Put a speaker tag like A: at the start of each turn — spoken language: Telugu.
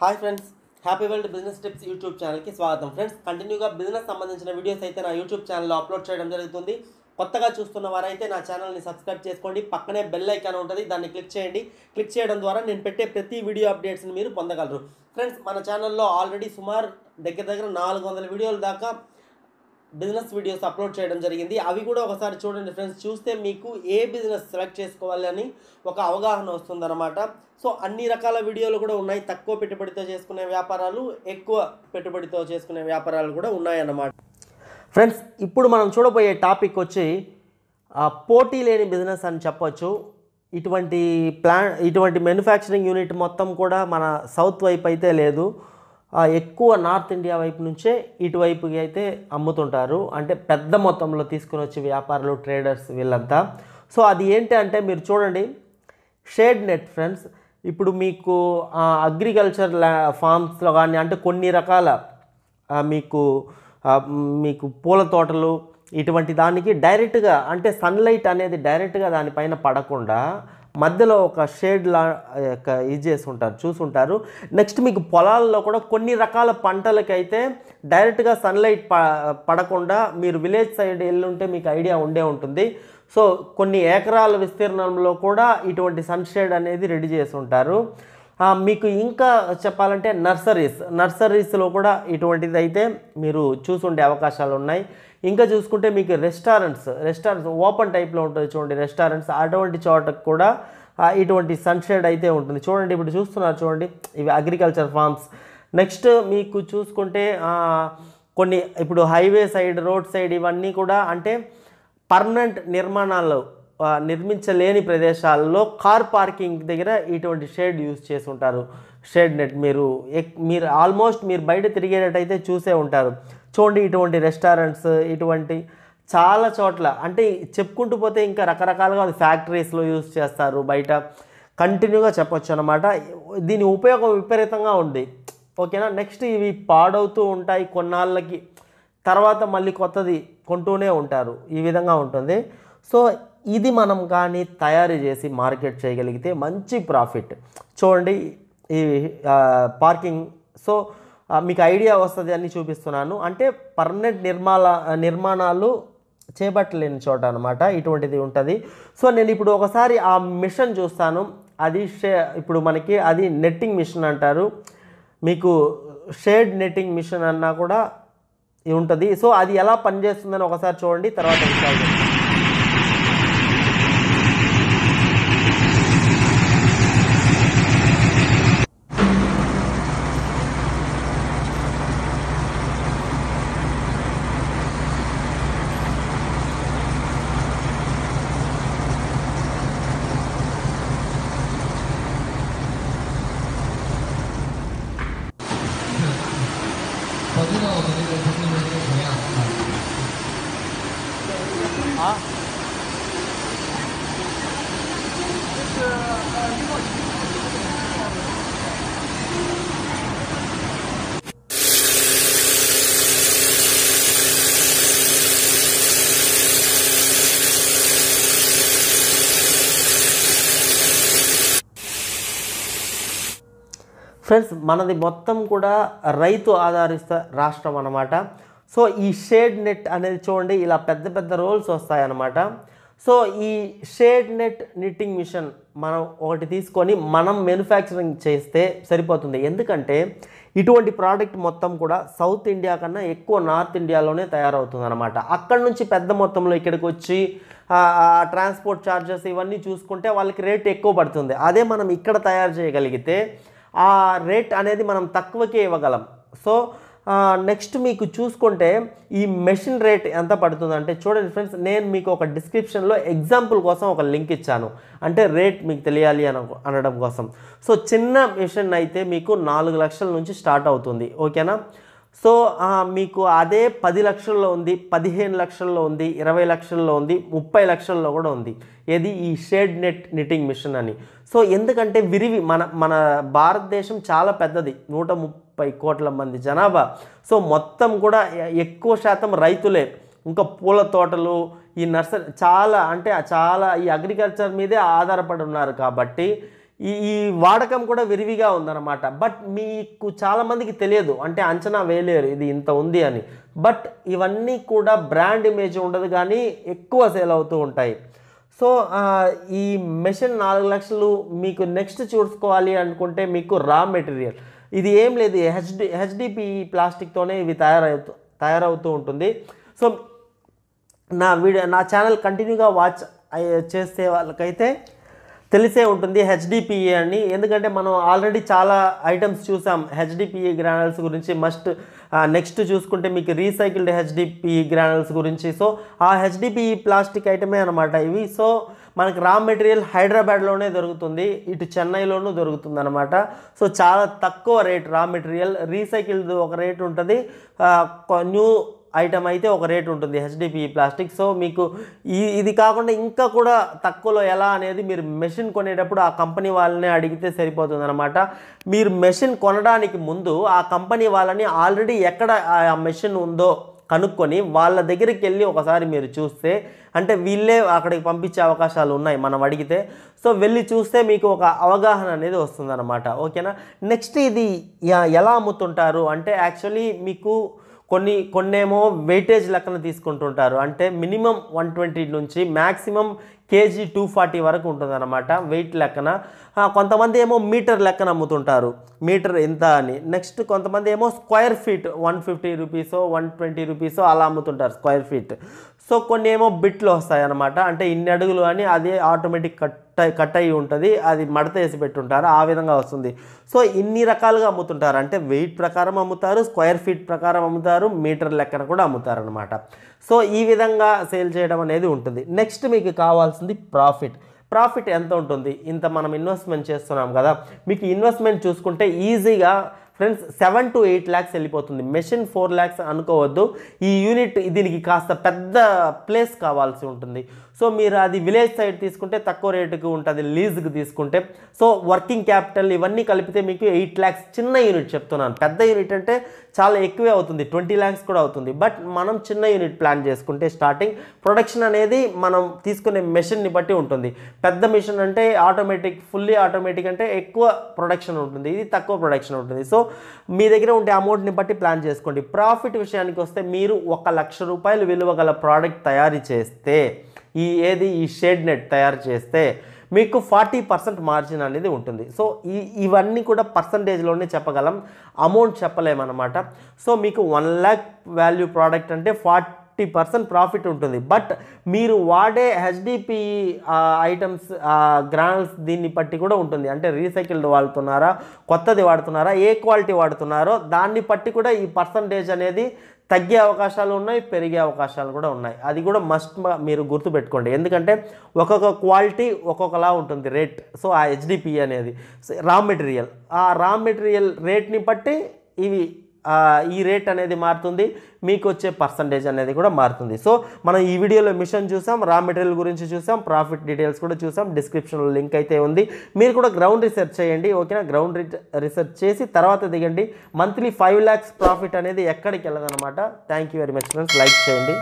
A: hi friends happy world business tips YouTube ఛానల్కి స్వాగతం ఫ్రెండ్స్ కంటిన్యూగా బిజినెస్ సంబంధించిన వీడియోస్ అయితే నా యూట్యూబ్ ఛానల్లో అప్లోడ్ చేయడం జరుగుతుంది కొత్తగా చూస్తున్న వారైతే నా ఛానల్ని సబ్స్క్రైబ్ చేసుకోండి పక్కనే బెల్ ఐకాన్ ఉంటుంది దాన్ని క్లిక్ చేయండి క్లిక్ చేయడం ద్వారా నేను పెట్టే ప్రతి వీడియో అప్డేట్స్ని మీరు పొందగలరు ఫ్రెండ్స్ మన ఛానల్లో ఆల్రెడీ సుమారు దగ్గర దగ్గర నాలుగు వందల వీడియోల దాకా బిజినెస్ వీడియోస్ అప్లోడ్ చేయడం జరిగింది అవి కూడా ఒకసారి చూడండి ఫ్రెండ్స్ చూస్తే మీకు ఏ బిజినెస్ సెలెక్ట్ చేసుకోవాలని ఒక అవగాహన వస్తుందన్నమాట సో అన్ని రకాల వీడియోలు కూడా ఉన్నాయి తక్కువ పెట్టుబడితో చేసుకునే వ్యాపారాలు ఎక్కువ పెట్టుబడితో చేసుకునే వ్యాపారాలు కూడా ఉన్నాయన్నమాట ఫ్రెండ్స్ ఇప్పుడు మనం చూడబోయే టాపిక్ వచ్చి పోటీ లేని బిజినెస్ అని చెప్పొచ్చు ఇటువంటి ప్లాన్ ఇటువంటి మ్యానుఫ్యాక్చరింగ్ యూనిట్ మొత్తం కూడా మన సౌత్ వైపు అయితే లేదు ఎక్కువ నార్త్ ఇండియా వైపు నుంచే ఇటువైపుకి అయితే అమ్ముతుంటారు అంటే పెద్ద మొత్తంలో తీసుకుని వచ్చే వ్యాపారులు ట్రేడర్స్ వీళ్ళంతా సో అది ఏంటి అంటే మీరు చూడండి షేడ్ నెట్ ఫ్రెండ్స్ ఇప్పుడు మీకు అగ్రికల్చర్ ఫార్మ్స్లో కానీ అంటే కొన్ని రకాల మీకు మీకు పూల తోటలు ఇటువంటి దానికి డైరెక్ట్గా అంటే సన్లైట్ అనేది డైరెక్ట్గా దానిపైన పడకుండా మధ్యలో ఒక షేడ్ లా ఇది చేసుకుంటారు చూసుంటారు నెక్స్ట్ మీకు పొలాల్లో కూడా కొన్ని రకాల పంటలకైతే డైరెక్ట్గా సన్లైట్ ప పడకుండా మీరు విలేజ్ సైడ్ వెళ్ళుంటే మీకు ఐడియా ఉండే ఉంటుంది సో కొన్ని ఏకరాల విస్తీర్ణంలో కూడా ఇటువంటి సన్షేడ్ అనేది రెడీ చేసి ఉంటారు మీకు ఇంకా చెప్పాలంటే నర్సరీస్ నర్సరీస్లో కూడా ఇటువంటిది అయితే మీరు చూసుండే అవకాశాలు ఉన్నాయి ఇంకా చూసుకుంటే మీకు రెస్టారెంట్స్ రెస్టారెంట్స్ ఓపెన్ టైప్లో ఉంటుంది చూడండి రెస్టారెంట్స్ అటువంటి చోటకు కూడా ఇటువంటి సన్షేడ్ అయితే ఉంటుంది చూడండి ఇప్పుడు చూస్తున్నారు చూడండి ఇవి అగ్రికల్చర్ ఫార్మ్స్ నెక్స్ట్ మీకు చూసుకుంటే కొన్ని ఇప్పుడు హైవే సైడ్ రోడ్ సైడ్ ఇవన్నీ కూడా అంటే పర్మనెంట్ నిర్మాణాలు నిర్మించలేని ప్రదేశాల్లో కార్ పార్కింగ్ దగ్గర ఇటువంటి షేడ్ యూజ్ చేసి ఉంటారు షేడ్ నెట్ మీరు మీరు ఆల్మోస్ట్ మీరు బయట అయితే చూసే ఉంటారు చూడండి ఇటువంటి రెస్టారెంట్స్ ఇటువంటి చాలా చోట్ల అంటే చెప్పుకుంటూ పోతే ఇంకా రకరకాలుగా అది ఫ్యాక్టరీస్లో యూజ్ చేస్తారు బయట కంటిన్యూగా చెప్పొచ్చు అనమాట దీని ఉపయోగం విపరీతంగా ఉంది ఓకేనా నెక్స్ట్ ఇవి పాడవుతూ ఉంటాయి కొన్నాళ్ళకి తర్వాత మళ్ళీ కొత్తది కొంటూనే ఉంటారు ఈ విధంగా ఉంటుంది సో ఇది మనం కానీ తయారు చేసి మార్కెట్ చేయగలిగితే మంచి ప్రాఫిట్ చూడండి ఈ పార్కింగ్ సో మీకు ఐడియా వస్తుంది అని చూపిస్తున్నాను అంటే పర్మనెంట్ నిర్మాణ నిర్మాణాలు చేపట్టలేని చోట అనమాట ఇటువంటిది ఉంటుంది సో నేను ఇప్పుడు ఒకసారి ఆ మిషన్ చూస్తాను అది షే ఇప్పుడు మనకి అది నెట్టింగ్ మిషన్ అంటారు మీకు షేడ్ నెట్టింగ్ మిషన్ అన్నా కూడా ఉంటుంది సో అది ఎలా పనిచేస్తుందని ఒకసారి చూడండి తర్వాత చేస్తాను 知道我们那个旁边的那个什么吗？啊？就是呃，预报 ఫ్రెండ్స్ మనది మొత్తం కూడా రైతు ఆధారిత రాష్ట్రం అనమాట సో ఈ షేడ్ నెట్ అనేది చూడండి ఇలా పెద్ద పెద్ద రోల్స్ వస్తాయన్నమాట సో ఈ షేడ్ నెట్ నిట్టింగ్ మిషన్ మనం ఒకటి తీసుకొని మనం మ్యానుఫ్యాక్చరింగ్ చేస్తే సరిపోతుంది ఎందుకంటే ఇటువంటి ప్రోడక్ట్ మొత్తం కూడా సౌత్ ఇండియా కన్నా ఎక్కువ నార్త్ ఇండియాలోనే తయారవుతుంది అనమాట అక్కడ నుంచి పెద్ద మొత్తంలో ఇక్కడికి వచ్చి ట్రాన్స్పోర్ట్ ఛార్జెస్ ఇవన్నీ చూసుకుంటే వాళ్ళకి రేట్ ఎక్కువ పడుతుంది అదే మనం ఇక్కడ తయారు చేయగలిగితే ఆ రేట్ అనేది మనం తక్కువకే ఇవ్వగలం సో నెక్స్ట్ మీకు చూసుకుంటే ఈ మెషిన్ రేట్ ఎంత పడుతుందంటే చూడండి ఫ్రెండ్స్ నేను మీకు ఒక డిస్క్రిప్షన్లో ఎగ్జాంపుల్ కోసం ఒక లింక్ ఇచ్చాను అంటే రేట్ మీకు తెలియాలి అని అనడం కోసం సో చిన్న మిషన్ అయితే మీకు నాలుగు లక్షల నుంచి స్టార్ట్ అవుతుంది ఓకేనా సో మీకు అదే పది లక్షల్లో ఉంది పదిహేను లక్షల్లో ఉంది ఇరవై లక్షల్లో ఉంది ముప్పై లక్షల్లో కూడా ఉంది ఏది ఈ షేడ్ నెట్ నిట్టింగ్ మిషన్ అని సో ఎందుకంటే విరివి మన మన భారతదేశం చాలా పెద్దది నూట ముప్పై కోట్ల మంది జనాభా సో మొత్తం కూడా ఎక్కువ శాతం రైతులే ఇంకా పూల తోటలు ఈ నర్సరీ చాలా అంటే చాలా ఈ అగ్రికల్చర్ మీదే ఆధారపడి ఉన్నారు కాబట్టి ఈ ఈ వాడకం కూడా విరివిగా ఉందన్నమాట బట్ మీకు చాలామందికి తెలియదు అంటే అంచనా వేయలేరు ఇది ఇంత ఉంది అని బట్ ఇవన్నీ కూడా బ్రాండ్ ఇమేజ్ ఉండదు కానీ ఎక్కువ సేల్ అవుతూ ఉంటాయి సో ఈ మెషిన్ నాలుగు లక్షలు మీకు నెక్స్ట్ చూసుకోవాలి అనుకుంటే మీకు రా మెటీరియల్ ఇది ఏం లేదు హెచ్డి హెచ్డిపి ప్లాస్టిక్తోనే ఇవి తయారవుతూ తయారవుతూ ఉంటుంది సో నా వీడియో నా ఛానల్ కంటిన్యూగా వాచ్ చేసే వాళ్ళకైతే తెలిసే ఉంటుంది హెచ్డిపిఏ అని ఎందుకంటే మనం ఆల్రెడీ చాలా ఐటమ్స్ చూసాం హెచ్డిపిఏ గ్రానల్స్ గురించి మస్ట్ నెక్స్ట్ చూసుకుంటే మీకు రీసైకిల్డ్ హెచ్డిపిఈ గ్రానల్స్ గురించి సో ఆ హెచ్డిపిఈ ప్లాస్టిక్ ఐటమే అనమాట ఇవి సో మనకు రా మెటీరియల్ హైదరాబాద్లోనే దొరుకుతుంది ఇటు చెన్నైలోనూ దొరుకుతుంది అనమాట సో చాలా తక్కువ రేట్ రా మెటీరియల్ రీసైకిల్డ్ ఒక రేట్ ఉంటుంది న్యూ ఐటమ్ అయితే ఒక రేటు ఉంటుంది హెచ్డిపిఈ ప్లాస్టిక్ సో మీకు ఈ ఇది కాకుండా ఇంకా కూడా తక్కువలో ఎలా అనేది మీరు మెషిన్ కొనేటప్పుడు ఆ కంపెనీ వాళ్ళని అడిగితే అనమాట మీరు మెషిన్ కొనడానికి ముందు ఆ కంపెనీ వాళ్ళని ఆల్రెడీ ఎక్కడ ఆ మెషిన్ ఉందో కనుక్కొని వాళ్ళ దగ్గరికి వెళ్ళి ఒకసారి మీరు చూస్తే అంటే వీళ్ళే అక్కడికి పంపించే అవకాశాలు ఉన్నాయి మనం అడిగితే సో వెళ్ళి చూస్తే మీకు ఒక అవగాహన అనేది వస్తుందన్నమాట ఓకేనా నెక్స్ట్ ఇది ఎలా అమ్ముతుంటారు అంటే యాక్చువల్లీ మీకు కొన్ని కొన్నేమో వెయిటేజ్ లెక్కన తీసుకుంటుంటారు అంటే మినిమం వన్ ట్వంటీ నుంచి మ్యాక్సిమం కేజీ టూ ఫార్టీ వరకు ఉంటుందన్నమాట వెయిట్ లెక్కన కొంతమంది ఏమో మీటర్ లెక్కన అమ్ముతుంటారు మీటర్ ఎంత అని నెక్స్ట్ కొంతమంది ఏమో స్క్వేర్ ఫీట్ వన్ ఫిఫ్టీ రూపీసో వన్ ట్వంటీ రూపీసో అలా అమ్ముతుంటారు స్క్వేర్ ఫీట్ సో కొన్ని ఏమో బిట్లు వస్తాయి అంటే ఇన్ని అడుగులు అని అదే ఆటోమేటిక్ కట్ కట్ అయ్యి ఉంటుంది అది మడత వేసి పెట్టుంటారు ఆ విధంగా వస్తుంది సో ఇన్ని రకాలుగా అమ్ముతుంటారు అంటే వెయిట్ ప్రకారం అమ్ముతారు స్క్వేర్ ఫీట్ ప్రకారం అమ్ముతారు మీటర్ లెక్కన కూడా అమ్ముతారు అనమాట సో ఈ విధంగా సేల్ చేయడం అనేది ఉంటుంది నెక్స్ట్ మీకు కావాల్సింది ప్రాఫిట్ ప్రాఫిట్ ఎంత ఉంటుంది ఇంత మనం ఇన్వెస్ట్మెంట్ చేస్తున్నాం కదా మీకు ఇన్వెస్ట్మెంట్ చూసుకుంటే ఈజీగా friends seven to eight lakhs వెళ్ళిపోతుంది మెషిన్ ఫోర్ ల్యాక్స్ అనుకోవద్దు ఈ యూనిట్ దీనికి కాస్త పెద్ద ప్లేస్ కావాల్సి ఉంటుంది సో మీరు అది విలేజ్ సైడ్ తీసుకుంటే తక్కువ రేటుకు ఉంటుంది లీజ్కి తీసుకుంటే సో వర్కింగ్ క్యాపిటల్ ఇవన్నీ కలిపితే మీకు ఎయిట్ ల్యాక్స్ చిన్న యూనిట్ చెప్తున్నాను పెద్ద యూనిట్ అంటే చాలా ఎక్కువే అవుతుంది ట్వంటీ ల్యాక్స్ కూడా అవుతుంది బట్ మనం చిన్న యూనిట్ ప్లాన్ చేసుకుంటే స్టార్టింగ్ ప్రొడక్షన్ అనేది మనం తీసుకునే మెషిన్ని బట్టి ఉంటుంది పెద్ద మిషన్ అంటే ఆటోమేటిక్ ఫుల్లీ ఆటోమేటిక్ అంటే ఎక్కువ ప్రొడక్షన్ ఉంటుంది ఇది తక్కువ ప్రొడక్షన్ ఉంటుంది సో మీ దగ్గర ఉండే అమౌంట్ని బట్టి ప్లాన్ చేసుకోండి ప్రాఫిట్ విషయానికి వస్తే మీరు ఒక లక్ష రూపాయలు విలువ గల ప్రోడక్ట్ తయారు చేస్తే ఈ ఏది ఈ షేడ్ నెట్ తయారు చేస్తే మీకు ఫార్టీ పర్సెంట్ మార్జిన్ అనేది ఉంటుంది సో ఈ ఇవన్నీ కూడా పర్సంటేజ్లోనే చెప్పగలం అమౌంట్ చెప్పలేమన్నమాట సో మీకు వన్ ల్యాక్ వాల్యూ ప్రోడక్ట్ అంటే ఫార్టీ ఫార్టీ పర్సెంట్ ప్రాఫిట్ ఉంటుంది బట్ మీరు వాడే హెచ్డిపి ఐటమ్స్ గ్రానల్స్ దీన్ని బట్టి కూడా ఉంటుంది అంటే రీసైకిల్డ్ వాడుతున్నారా కొత్తది వాడుతున్నారా ఏ క్వాలిటీ వాడుతున్నారో దాన్ని బట్టి కూడా ఈ పర్సంటేజ్ అనేది తగ్గే అవకాశాలు ఉన్నాయి పెరిగే అవకాశాలు కూడా ఉన్నాయి అది కూడా మస్ట్ మీరు గుర్తుపెట్టుకోండి ఎందుకంటే ఒక్కొక్క క్వాలిటీ ఒక్కొక్కలా ఉంటుంది రేట్ సో ఆ హెచ్డిపి అనేది రా మెటీరియల్ ఆ రా మెటీరియల్ రేట్ని బట్టి ఇవి ఈ రేట్ అనేది మారుతుంది మీకు వచ్చే పర్సంటేజ్ అనేది కూడా మారుతుంది సో మనం ఈ వీడియోలో మిషన్ చూసాం రా మెటీరియల్ గురించి చూసాం ప్రాఫిట్ డీటెయిల్స్ కూడా చూసాం డిస్క్రిప్షన్లో లింక్ అయితే ఉంది మీరు కూడా గ్రౌండ్ రీసెర్చ్ చేయండి ఓకేనా గ్రౌండ్ రీసెర్చ్ చేసి తర్వాత దిగండి మంత్లీ ఫైవ్ ల్యాక్స్ ప్రాఫిట్ అనేది ఎక్కడికి వెళ్ళదనమాట thank you very much friends like చేయండి